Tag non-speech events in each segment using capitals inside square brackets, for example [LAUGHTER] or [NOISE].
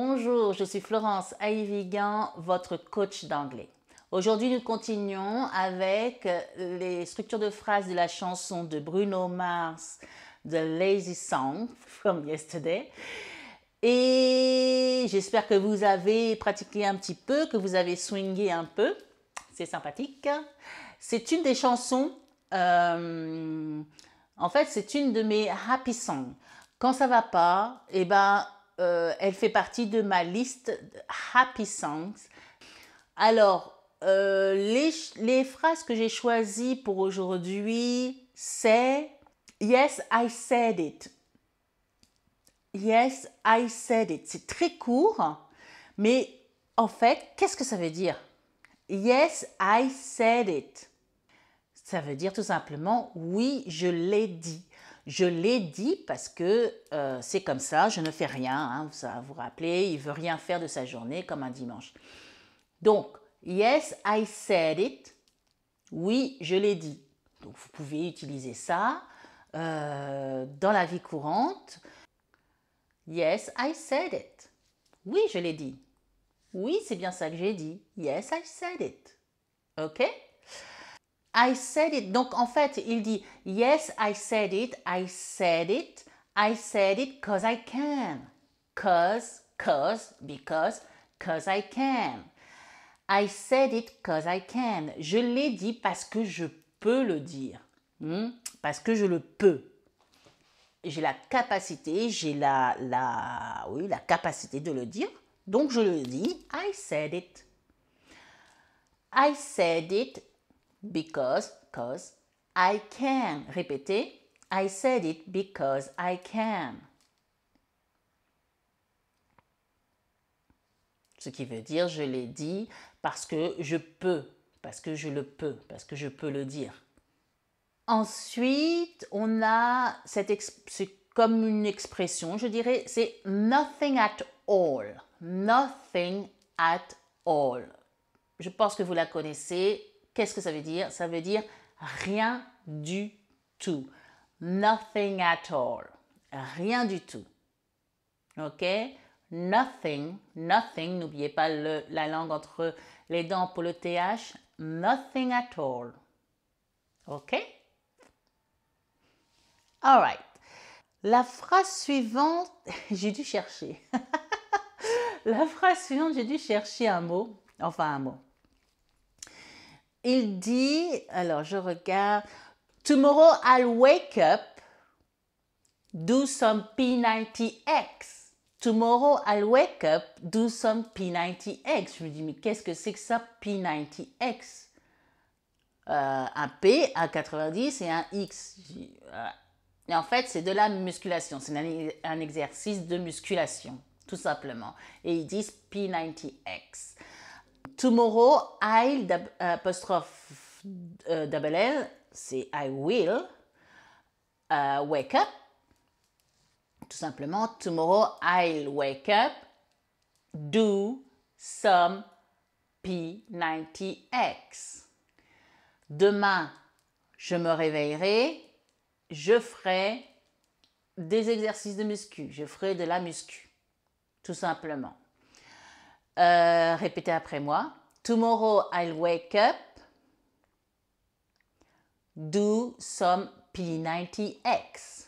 Bonjour, je suis Florence Aivigan, votre coach d'anglais. Aujourd'hui, nous continuons avec euh, les structures de phrases de la chanson de Bruno Mars, The Lazy Song [LAUGHS] from Yesterday. Et j'espère que vous avez pratiqué un petit peu, que vous avez swingé un peu. C'est sympathique. C'est une des chansons, euh, en fait, c'est une de mes happy songs. Quand ça va pas, eh ben, euh, elle fait partie de ma liste de Happy Songs. Alors, euh, les, les, phrases que j'ai choisies pour aujourd'hui, c'est Yes, I said it. Yes, I said it. C'est très court, mais en fait, qu'est-ce que ça veut dire Yes, I said it. Ça veut dire tout simplement oui, je l'ai dit. Je l'ai dit parce que euh, c'est comme ça, je ne fais rien. Hein, vous vous rappelez, il veut rien faire de sa journée comme un dimanche. Donc, yes, I said it. Oui, je l'ai dit. Donc, vous pouvez utiliser ça euh, dans la vie courante. Yes, I said it. Oui, je l'ai dit. Oui, c'est bien ça que j'ai dit. Yes, I said it. OK I said it. Donc en fait, il dit Yes, I said it. I said it. I said it because I can. Cause, cause, because, cause I can. I said it cause I can. Je l'ai dit parce que je peux le dire. Hmm? Parce que je le peux. J'ai la capacité, j'ai la, la, oui, la capacité de le dire. Donc je le dis, I said it. I said it because, cause, I can. Répétez, I said it because I can. Ce qui veut dire, je l'ai dit parce que je peux, parce que je le peux, parce que je peux le dire. Ensuite, on a cette c'est comme une expression, je dirais, c'est nothing at all. Nothing at all. Je pense que vous la connaissez, Qu'est-ce que ça veut dire Ça veut dire rien du tout. Nothing at all. Rien du tout. OK Nothing, nothing, n'oubliez pas la langue entre les dents pour le TH. Nothing at all. OK All right. La phrase suivante, [LAUGHS] j'ai dû chercher. [LAUGHS] La phrase suivante, j'ai dû chercher un mot, enfin un mot. Il dit, alors je regarde, Tomorrow I'll wake up, do some P90X. Tomorrow I'll wake up, do some P90X. Je me dis, mais qu'est-ce que c'est que ça, P90X euh, un P, un 90 et un X. Et en fait, c'est de la musculation. C'est un, un, exercice de musculation, tout simplement. Et ils disent P90X. Tomorrow, I'll, euh, apostrophe euh, L, c'est I will euh, wake up. Tout simplement, tomorrow, I'll wake up, do some P90X. Demain, je me réveillerai, je ferai des exercices de muscu, je ferai de la muscu, tout simplement. Euh, répétez après moi. Tomorrow I'll wake up. Do some P90X.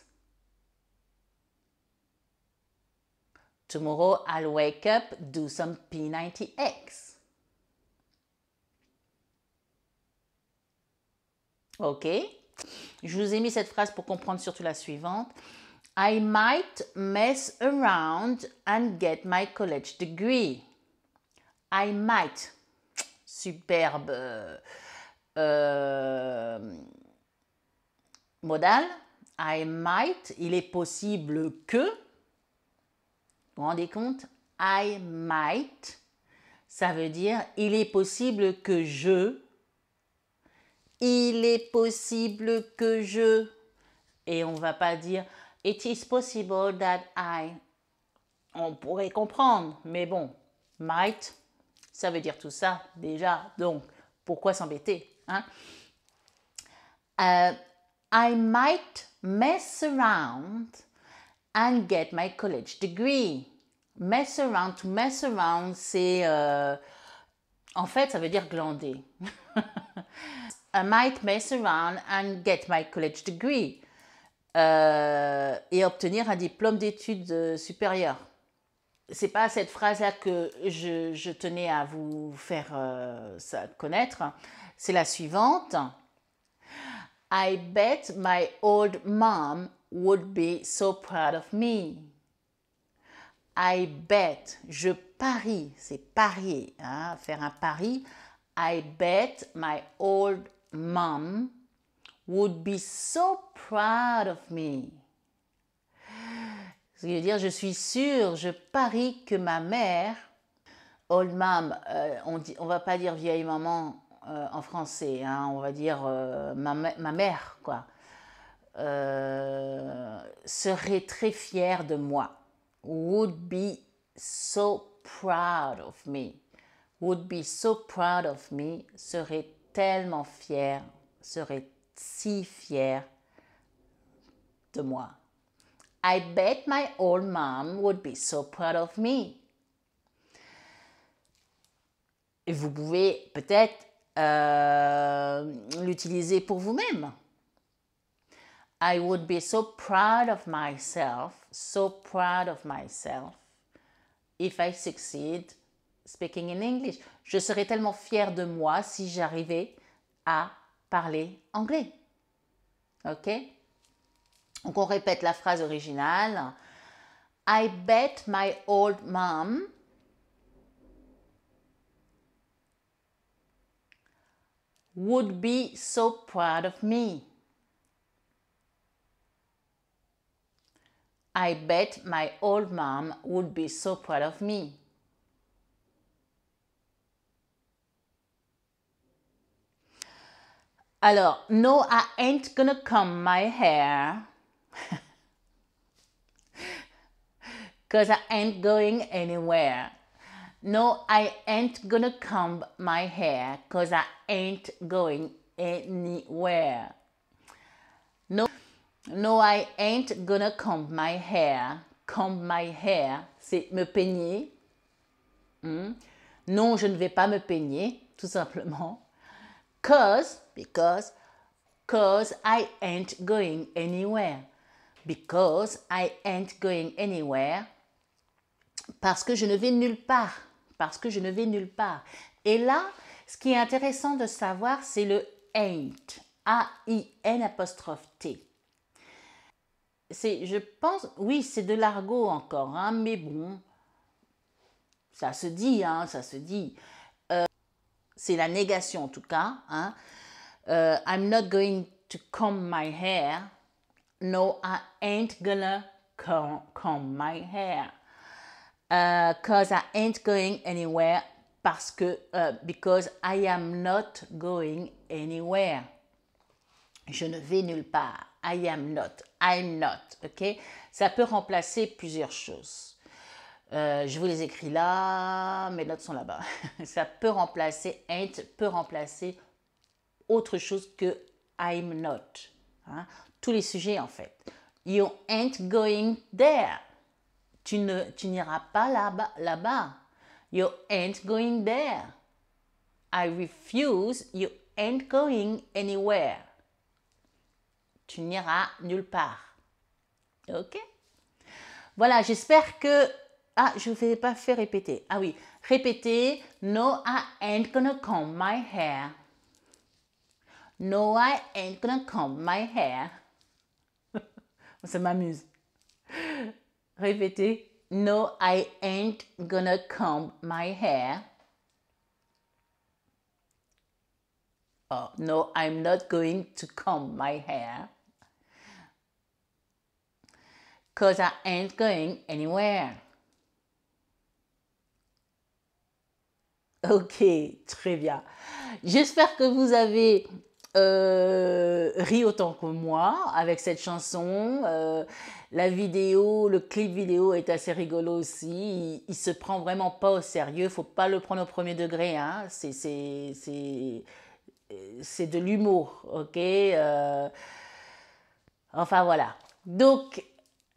Tomorrow I'll wake up, do some P90X. Ok. Je vous ai mis cette phrase pour comprendre surtout la suivante. I might mess around and get my college degree. I might. Superbe euh, modal. I might. Il est possible que. Vous vous rendez compte I might. Ça veut dire il est possible que je. Il est possible que je. Et on ne va pas dire It is possible that I. On pourrait comprendre, mais bon, might, ça veut dire tout ça déjà, donc pourquoi s'embêter hein? euh, I might mess around and get my college degree. Mess around, to mess around, c'est... Euh, en fait, ça veut dire glander. [LAUGHS] I might mess around and get my college degree. Euh, et obtenir un diplôme d'études supérieures c'est pas cette phrase-là que je, tenais à vous faire euh, connaître. C'est la suivante. I bet my old mom would be so proud of me. I bet, je parie, c'est parier, hein, faire un pari. I bet my old mom would be so proud of me. Ce qui dire, je suis sûre, je parie que ma mère, old mom, euh, on ne on va pas dire vieille maman euh, en français, hein, on va dire euh, ma, ma, mère, quoi, serait très fière de moi. Would be so proud of me. Would be so proud of me. Serait tellement fière, serait si fière de moi. I bet my old mom would be so proud of me. Vous pouvez peut-être euh, l'utiliser pour vous-même. I would be so proud of myself, so proud of myself, if I succeed speaking in English. Je serais tellement fière de moi si j'arrivais à parler anglais. OK? Donc on répète la phrase originale. I bet my old mom would be so proud of me. I bet my old mom would be so proud of me. Alors, no, I ain't gonna comb my hair. Cause I ain't going anywhere. No, I ain't gonna comb my hair. Cause I ain't going anywhere. No, no, I ain't gonna comb my hair. Comb my hair, c'est me peigner. Hmm? Non, je ne vais pas me peigner, tout simplement. Cause, because, cause I ain't going anywhere. Because I ain't going anywhere parce que je ne vais nulle part, parce que je ne vais nulle part. Et là, ce qui est intéressant de savoir, c'est le ain't, A-I-N apostrophe T. C'est, je pense, oui, c'est de l'argot encore, hein, mais bon, ça se dit, hein, ça se dit. Euh, c'est la négation en tout cas. Hein. Euh, I'm not going to comb my hair. No, I ain't gonna comb my hair because euh, I ain't going anywhere parce que euh, because I am not going anywhere. Je ne vais nulle part. I am not. I'm not. OK Ça peut remplacer plusieurs choses. Euh, je vous les écris là, mes notes sont là-bas. [LAUGHS] Ça peut remplacer ain't peut remplacer autre chose que I'm not. Hein. Tous les sujets en fait. You ain't going there. Tu n'iras pas là-bas, You ain't going there. I refuse. You ain't going anywhere. Tu n'iras nulle part. Ok Voilà, j'espère que... Ah, je ne vais pas faire répéter. Ah oui, répéter. No, I ain't gonna comb my hair. No, I ain't gonna comb my hair. [LAUGHS] Ça m'amuse. Répétez. No, I ain't gonna comb my hair. Oh, no, I'm not going to comb my hair. Cause I ain't going anywhere. [LAUGHS] Ok, très bien. J'espère que vous avez euh, ri autant que moi avec cette chanson. Euh, la vidéo, le clip vidéo est assez rigolo aussi. Il, se prend vraiment pas au sérieux. Faut pas le prendre au premier degré. Hein. C'est de l'humour, ok. Euh. enfin voilà. Donc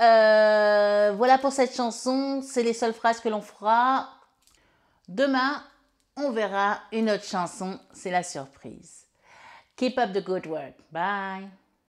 euh, voilà pour cette chanson. C'est les seules phrases que l'on fera. Demain, on verra une autre chanson. C'est la surprise. Keep up the good work. Bye.